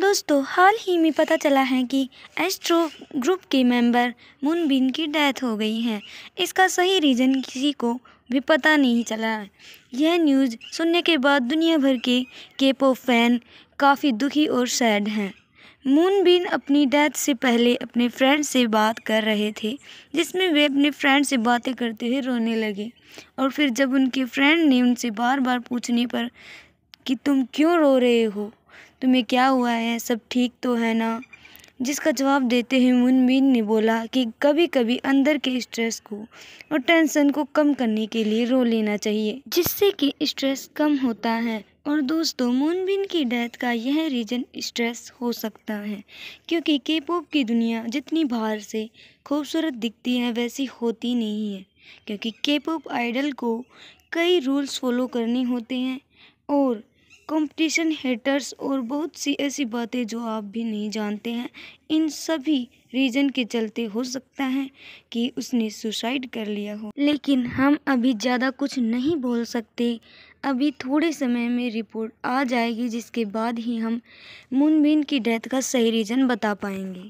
दोस्तों हाल ही में पता चला है कि एस्ट्रो ग्रुप के मेंबर मुनबिन की डेथ हो गई है इसका सही रीज़न किसी को भी पता नहीं चला है यह न्यूज़ सुनने के बाद दुनिया भर के केपो फैन काफ़ी दुखी और सैड हैं मूनबिन अपनी डेथ से पहले अपने फ्रेंड से बात कर रहे थे जिसमें वे अपने फ्रेंड से बातें करते हुए रोने लगे और फिर जब उनके फ्रेंड ने उनसे बार बार पूछने पर कि तुम क्यों रो रहे हो तुम्हें क्या हुआ है सब ठीक तो है ना जिसका जवाब देते हुए मुनमीन ने बोला कि कभी कभी अंदर के स्ट्रेस को और टेंशन को कम करने के लिए रो लेना चाहिए जिससे कि स्ट्रेस कम होता है और दोस्तों मुनबीन की डेथ का यह रीज़न स्ट्रेस हो सकता है क्योंकि के पॉप की दुनिया जितनी बाहर से खूबसूरत दिखती है वैसी होती नहीं है क्योंकि के पॉप आइडल को कई रूल्स फॉलो करने होते हैं और कंपटीशन हेटर्स और बहुत सी ऐसी बातें जो आप भी नहीं जानते हैं इन सभी रीज़न के चलते हो सकता है कि उसने सुसाइड कर लिया हो लेकिन हम अभी ज़्यादा कुछ नहीं बोल सकते अभी थोड़े समय में रिपोर्ट आ जाएगी जिसके बाद ही हम मुनबिन की डेथ का सही रीज़न बता पाएंगे